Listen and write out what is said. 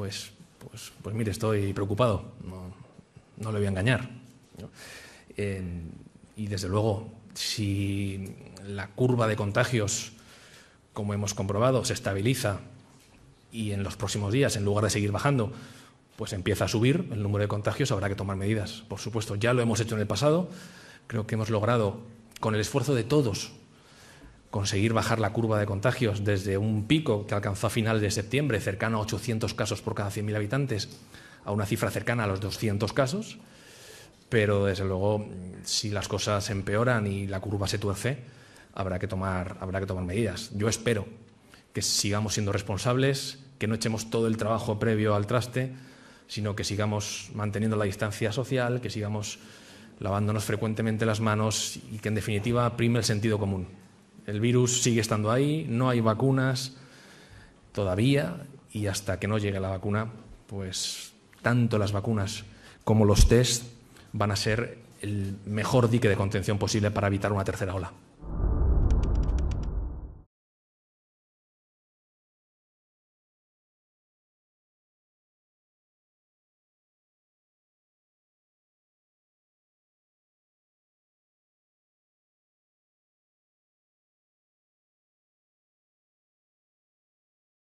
pues, pues, pues mire, estoy preocupado, no, le voy a engañar. y desde luego, si la curva de contagios, como hemos comprobado, se estabiliza y en los próximos días, en lugar de seguir bajando, pues empieza a subir el número de contagios, habrá que tomar medidas. Por supuesto, ya lo hemos hecho en el pasado, creo que hemos logrado, con el esfuerzo de todos, conseguir bajar la curva de contagios desde un pico que alcanzó a finales de septiembre, cercano a 800 casos por cada 100.000 habitantes, a una cifra cercana a los 200 casos. Pero, desde luego, si las cosas empeoran y la curva se tuerce, habrá que tomar, habrá que tomar medidas. Yo espero que sigamos siendo responsables, que no echemos todo el trabajo previo al traste, sino que sigamos manteniendo la distancia social, que sigamos lavándonos frecuentemente las manos y que, en definitiva, prime el sentido común. El virus sigue estando ahí, no hay vacunas todavía y hasta que no llegue la vacuna, pues tanto las vacunas como los test van a ser el mejor dique de contención posible para evitar una tercera ola.